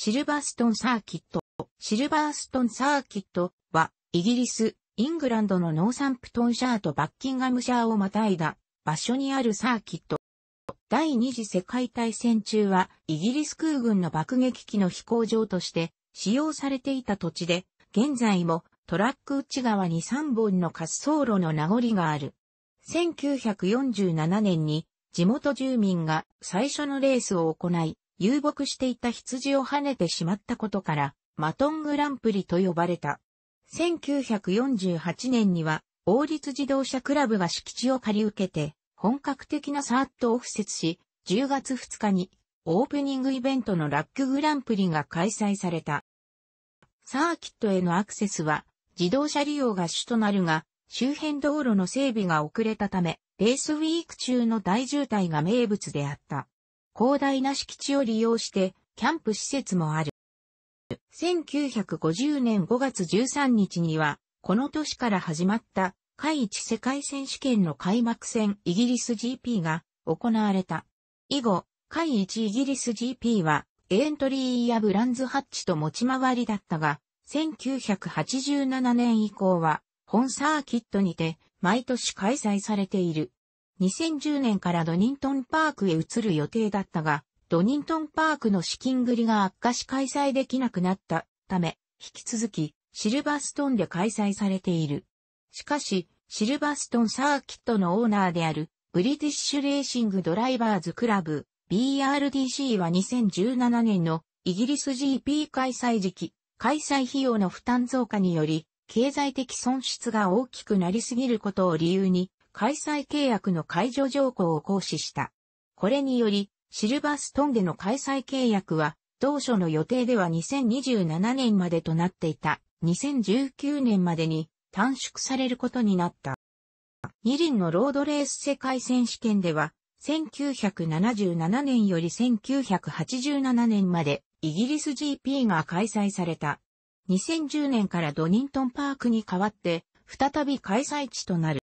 シルバーストンサーキット。シルバーストンサーキットは、イギリス、イングランドのノーサンプトンシャーとバッキンガムシャーをまたいだ場所にあるサーキット。第二次世界大戦中は、イギリス空軍の爆撃機の飛行場として使用されていた土地で、現在もトラック内側に3本の滑走路の名残がある。1947年に地元住民が最初のレースを行い、遊牧していた羊を跳ねてしまったことから、マトングランプリと呼ばれた。1948年には、王立自動車クラブが敷地を借り受けて、本格的なサーットを付設し、10月2日に、オープニングイベントのラックグランプリが開催された。サーキットへのアクセスは、自動車利用が主となるが、周辺道路の整備が遅れたため、レースウィーク中の大渋滞が名物であった。広大な敷地を利用して、キャンプ施設もある。1950年5月13日には、この年から始まった、海一世界選手権の開幕戦イギリス GP が行われた。以後、海一イギリス GP は、エントリーやブランズハッチと持ち回りだったが、1987年以降は、本サーキットにて、毎年開催されている。2010年からドニントンパークへ移る予定だったが、ドニントンパークの資金繰りが悪化し開催できなくなったため、引き続きシルバーストンで開催されている。しかし、シルバーストンサーキットのオーナーであるブリティッシュレーシングドライバーズクラブ BRDC は2017年のイギリス GP 開催時期、開催費用の負担増加により、経済的損失が大きくなりすぎることを理由に、開催契約の解除条項を行使した。これにより、シルバーストンでの開催契約は、当初の予定では2027年までとなっていた2019年までに短縮されることになった。二輪のロードレース世界選手権では、1977年より1987年までイギリス GP が開催された。2010年からドニントンパークに代わって、再び開催地となる。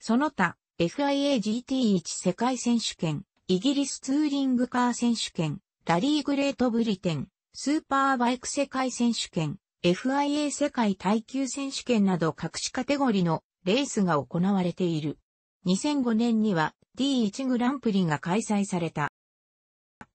その他、FIAGT1 世界選手権、イギリスツーリングカー選手権、ラリーグレートブリテン、スーパーバイク世界選手権、FIA 世界耐久選手権など各種カテゴリのレースが行われている。2005年には D1 グランプリが開催された。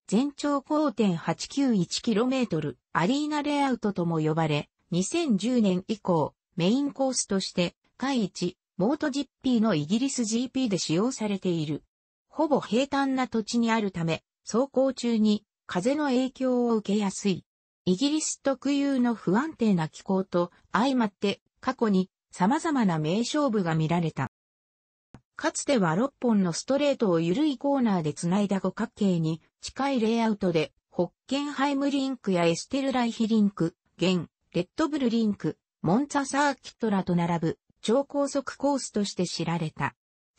全長 5.891km アリーナレイアウトとも呼ばれ、2010年以降メインコースとして、下1、モート GP のイギリス GP で使用されている。ほぼ平坦な土地にあるため、走行中に風の影響を受けやすい。イギリス特有の不安定な気候と相まって過去に様々な名勝負が見られた。かつては6本のストレートを緩いコーナーで繋いだ五角形に近いレイアウトで、ホッケンハイムリンクやエステルライヒリンク、現、レッドブルリンク、モンツァサーキットラと並ぶ超高速コースとして知られた。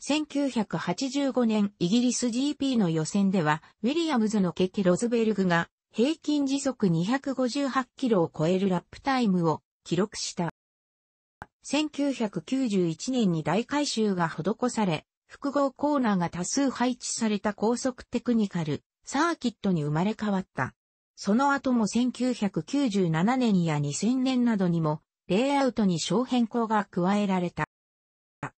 1985年イギリス GP の予選では、ウィリアムズのケケ・ロズベルグが平均時速258キロを超えるラップタイムを記録した。1991年に大改修が施され、複合コーナーが多数配置された高速テクニカル、サーキットに生まれ変わった。その後も1997年や2000年などにもレイアウトに小変更が加えられた。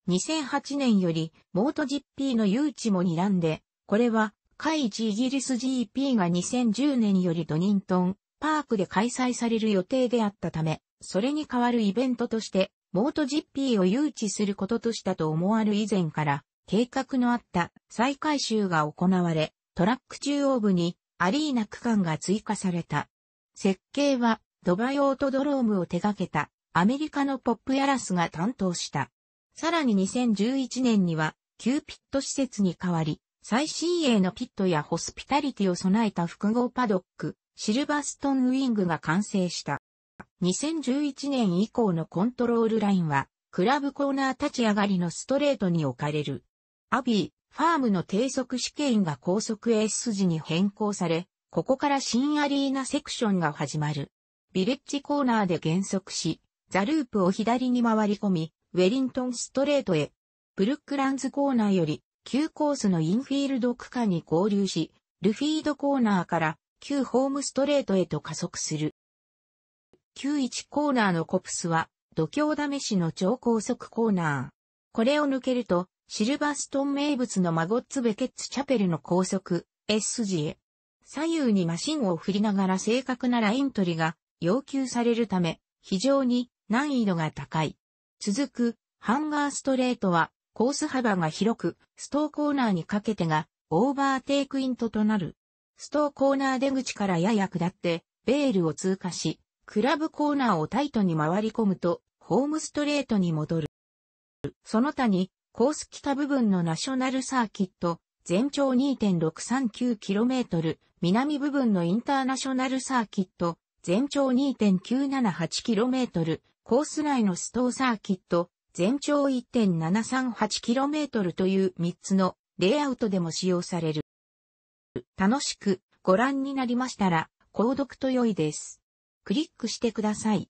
2008年より、モート GP の誘致も睨んで、これは、海一イギリス GP が2010年よりドニントン、パークで開催される予定であったため、それに代わるイベントとして、モート GP を誘致することとしたと思われる以前から、計画のあった再改修が行われ、トラック中央部にアリーナ区間が追加された。設計は、ドバイオートドロームを手掛けたアメリカのポップ・ヤラスが担当した。さらに2011年には、旧ピット施設に代わり、最新鋭のピットやホスピタリティを備えた複合パドック、シルバーストンウィングが完成した。2011年以降のコントロールラインは、クラブコーナー立ち上がりのストレートに置かれる。アビー、ファームの低速試験が高速 S 字に変更され、ここから新アリーナセクションが始まる。ビレッジコーナーで減速し、ザループを左に回り込み、ウェリントンストレートへ、ブルックランズコーナーより、旧コースのインフィールド区間に合流し、ルフィードコーナーから旧ホームストレートへと加速する。91コーナーのコプスは、度胸試しの超高速コーナー。これを抜けると、シルバーストン名物のマゴッツベケッツチャペルの高速 S 字へ。左右にマシンを振りながら正確なライン取りが要求されるため、非常に難易度が高い。続く、ハンガーストレートは、コース幅が広く、ストーコーナーにかけてが、オーバーテイクイントとなる。ストーコーナー出口からやや下って、ベールを通過し、クラブコーナーをタイトに回り込むと、ホームストレートに戻る。その他に、コース北部分のナショナルサーキット、全長 2.639km、南部分のインターナショナルサーキット、全長 2.978km、コース内のストーサーキット、全長 1.738km という3つのレイアウトでも使用される。楽しくご覧になりましたら、購読と良いです。クリックしてください。